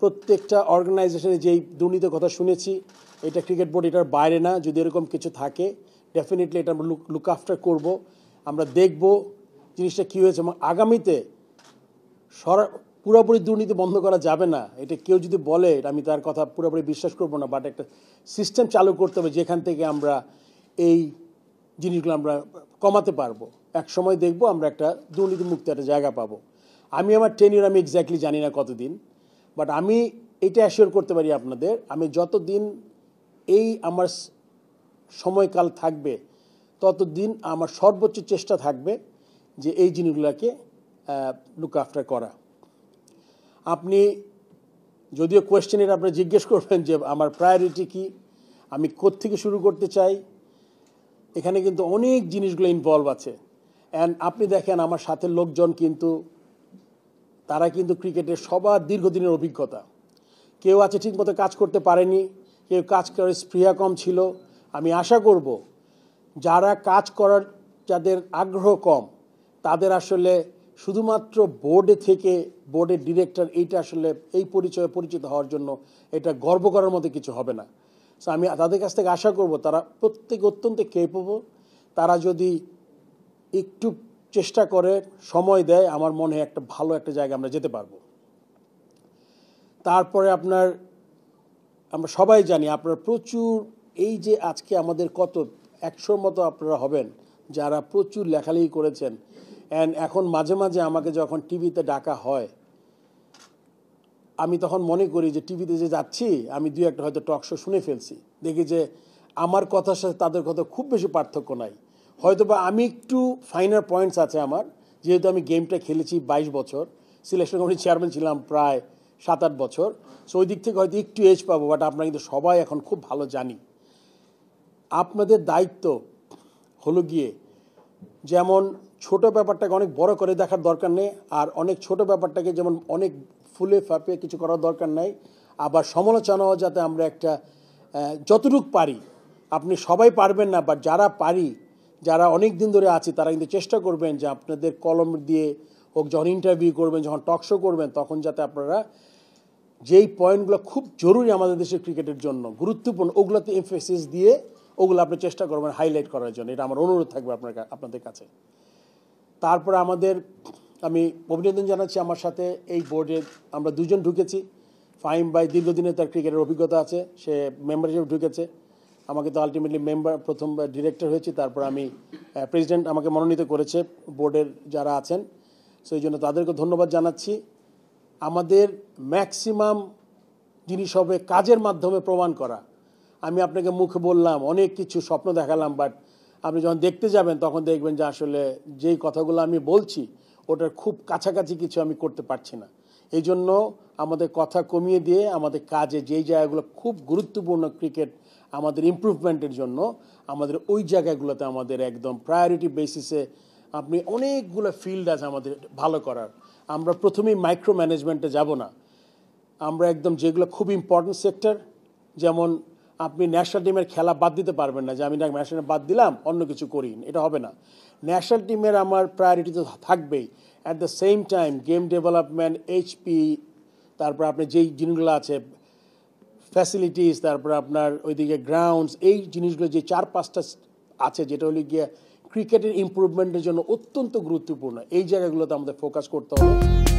প্রত্যেকটা অর্গানাইজেশনে যেই দুর্নীতির কথা শুনেছি এটা ক্রিকেট বোর্ড এটার বাইরে না যদি এরকম কিছু থাকে ডেফিনেটলি এটা আমরা লুক লুক আফটার করব আমরা দেখব জিনিসটা কী হয়েছে এবং আগামীতে সরা পুরোপুরি দুর্নীতি বন্ধ করা যাবে না এটা কেউ যদি বলে আমি তার কথা পুরোপুরি বিশ্বাস করবো না বাট একটা সিস্টেম চালু করতে হবে যেখান থেকে আমরা এই জিনিসগুলো আমরা কমাতে পারবো এক সময় দেখবো আমরা একটা দুর্নীতিমুক্ত একটা জায়গা পাবো আমি আমার টেনিয়র আমি এক্স্যাক্টলি জানি না কতদিন বাট আমি এটা অ্যাসিওর করতে পারি আপনাদের আমি যতদিন এই আমার সময়কাল থাকবে ততদিন আমার সর্বোচ্চ চেষ্টা থাকবে যে এই জিনিসগুলোকে লুক আফটার করা আপনি যদিও কোয়েশ্চেনের আপনি জিজ্ঞেস করবেন যে আমার প্রায়োরিটি কি আমি থেকে শুরু করতে চাই এখানে কিন্তু অনেক জিনিসগুলো ইনভলভ আছে অ্যান্ড আপনি দেখেন আমার সাথে লোকজন কিন্তু তারা কিন্তু ক্রিকেটের সবার দীর্ঘদিনের অভিজ্ঞতা কেউ আছে ঠিকমতো কাজ করতে পারেনি কেউ কাজ করার স্পৃহা কম ছিল আমি আশা করব যারা কাজ করার যাদের আগ্রহ কম তাদের আসলে শুধুমাত্র বোর্ডে থেকে বোর্ডের ডিরেক্টর এইটা আসলে এই পরিচয়ে পরিচিত হওয়ার জন্য এটা গর্ব করার মতো কিছু হবে না সো আমি তাদের কাছ থেকে আশা করব তারা প্রত্যেক অত্যন্ত কেপেবল তারা যদি একটু চেষ্টা করে সময় দেয় আমার মনে হয় একটা ভালো একটা জায়গা আমরা যেতে পারবো তারপরে আপনার আমরা সবাই জানি আপনার প্রচুর এই যে আজকে আমাদের কত একশোর মতো আপনারা হবেন যারা প্রচুর লেখালেখি করেছেন অ্যান্ড এখন মাঝে মাঝে আমাকে যখন টিভিতে ডাকা হয় আমি তখন মনে করি যে টিভিতে যে যাচ্ছি আমি দুই একটা হয়তো টক শো শুনে ফেলছি দেখি যে আমার কথার সাথে তাদের কথা খুব বেশি পার্থক্য নাই হয়তো বা আমি একটু ফাইনার পয়েন্টস আছে আমার যেহেতু আমি গেমটা খেলেছি বাইশ বছর সিলেকশন কমিটির চেয়ারম্যান ছিলাম প্রায় সাত আট বছর সো ওই দিক থেকে হয়তো একটু এজ পাবো বাট আমরা কিন্তু সবাই এখন খুব ভালো জানি আপনাদের দায়িত্ব হলো গিয়ে যেমন ছোট ব্যাপারটাকে অনেক বড় করে দেখার দরকার নেই আর অনেক ছোট ব্যাপারটাকে যেমন অনেক ফুলে ফাঁপে কিছু করার দরকার নাই আবার সমালোচনাও যাতে আমরা একটা যতটুক পারি আপনি সবাই পারবেন না বাট যারা পারি যারা অনেক দিন ধরে আছে তারা কিন্তু চেষ্টা করবেন যে আপনাদের কলম দিয়ে হোক যখন ইন্টারভিউ করবেন যখন টক শো করবেন তখন যাতে আপনারা যেই পয়েন্টগুলো খুব জরুরি আমাদের দেশের ক্রিকেটের জন্য গুরুত্বপূর্ণ ওগুলোতে এমফেসিস দিয়ে ওগুলো আপনি চেষ্টা করবেন হাইলাইট করার জন্য এটা আমার অনুরোধ থাকবে আপনার আপনাদের কাছে তারপরে আমাদের আমি অভিনন্দন জানাচ্ছি আমার সাথে এই বোর্ডে আমরা দুজন ঢুকেছি ফাইম বাই দীর্ঘদিনে তার ক্রিকেটের অভিজ্ঞতা আছে সে মেম্বার হিসেবে ঢুকেছে আমাকে তো আলটিমেটলি মেম্বার প্রথম ডিরেক্টর হয়েছি তারপর আমি প্রেসিডেন্ট আমাকে মনোনীত করেছে বোর্ডের যারা আছেন সো এই জন্য তাদেরকে ধন্যবাদ জানাচ্ছি আমাদের ম্যাক্সিমাম জিনিস হবে কাজের মাধ্যমে প্রমাণ করা আমি আপনাকে মুখে বললাম অনেক কিছু স্বপ্ন দেখালাম বাট আপনি যখন দেখতে যাবেন তখন দেখবেন যে আসলে যেই কথাগুলো আমি বলছি ওটার খুব কাছাকাছি কিছু আমি করতে পারছি না এই জন্য আমাদের কথা কমিয়ে দিয়ে আমাদের কাজে যেই জায়গাগুলো খুব গুরুত্বপূর্ণ ক্রিকেট আমাদের ইম্প্রুভমেন্টের জন্য আমাদের ওই জায়গাগুলোতে আমাদের একদম প্রায়োরিটি বেসিসে আপনি অনেকগুলো ফিল্ড আছে আমাদের ভালো করার আমরা প্রথমেই মাইক্রো ম্যানেজমেন্টে যাব না আমরা একদম যেগুলো খুব ইম্পর্টেন্ট সেক্টর যেমন আপনি ন্যাশনাল টিমের খেলা বাদ দিতে পারবেন না যে আমি না ন্যাশনাল বাদ দিলাম অন্য কিছু করি এটা হবে না ন্যাশনাল টিমের আমার প্রায়োরিটি তো থাকবেই at the same time game development HP তারপর আপনি যেই জিনিসগুলো আছে ফ্যাসিলিটিস তারপর আপনার ওইদিকে গ্রাউন্ডস এই জিনিসগুলো যে চার পাঁচটা আছে যেটা হলো গিয়ে ক্রিকেটের ইম্প্রুভমেন্টের জন্য অত্যন্ত গুরুত্বপূর্ণ এই জায়গাগুলোতে আমাদের ফোকাস করতে হবে